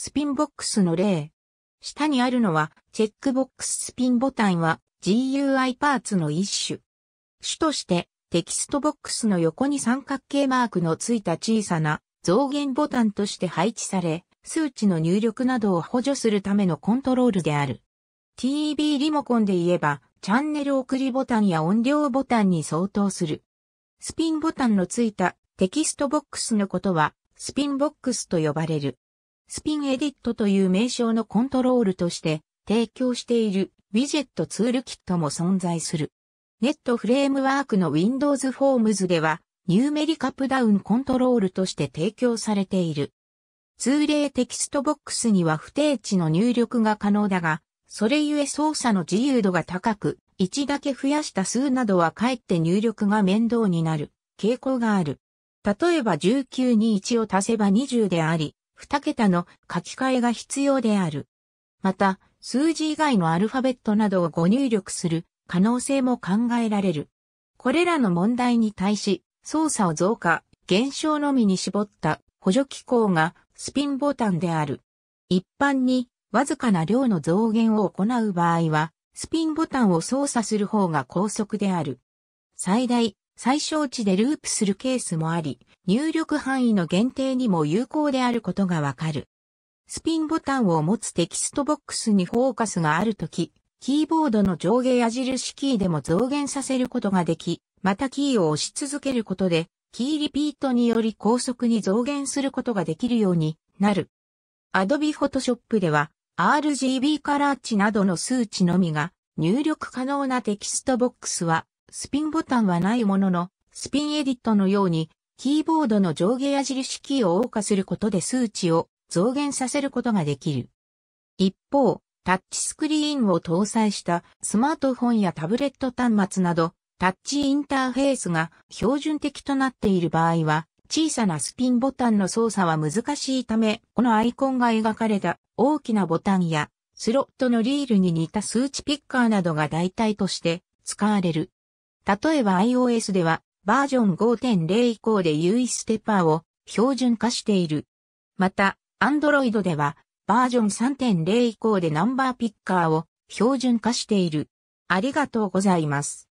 スピンボックスの例。下にあるのは、チェックボックススピンボタンは GUI パーツの一種。主として、テキストボックスの横に三角形マークのついた小さな増減ボタンとして配置され、数値の入力などを補助するためのコントロールである。TV リモコンで言えば、チャンネル送りボタンや音量ボタンに相当する。スピンボタンのついたテキストボックスのことは、スピンボックスと呼ばれる。スピンエディットという名称のコントロールとして提供しているウィジェットツールキットも存在する。ネットフレームワークの Windows Forms ではニューメリカップダウンコントロールとして提供されている。通例テキストボックスには不定値の入力が可能だが、それゆえ操作の自由度が高く、1だけ増やした数などはかえって入力が面倒になる傾向がある。例えば19に1を足せば20であり、二桁の書き換えが必要である。また、数字以外のアルファベットなどをご入力する可能性も考えられる。これらの問題に対し、操作を増加、減少のみに絞った補助機構がスピンボタンである。一般に、わずかな量の増減を行う場合は、スピンボタンを操作する方が高速である。最大最小値でループするケースもあり、入力範囲の限定にも有効であることがわかる。スピンボタンを持つテキストボックスにフォーカスがあるとき、キーボードの上下矢印キーでも増減させることができ、またキーを押し続けることで、キーリピートにより高速に増減することができるようになる。Adobe Photoshop では RGB カラー値などの数値のみが入力可能なテキストボックスはスピンボタンはないものの、スピンエディットのように、キーボードの上下矢印キーを謳歌することで数値を増減させることができる。一方、タッチスクリーンを搭載したスマートフォンやタブレット端末など、タッチインターフェースが標準的となっている場合は、小さなスピンボタンの操作は難しいため、このアイコンが描かれた大きなボタンや、スロットのリールに似た数値ピッカーなどが代替として使われる。例えば iOS ではバージョン5.0以降で UE ステッパーを標準化している。また、Android ではバージョン3.0以降でナンバーピッカーを標準化している。ありがとうございます。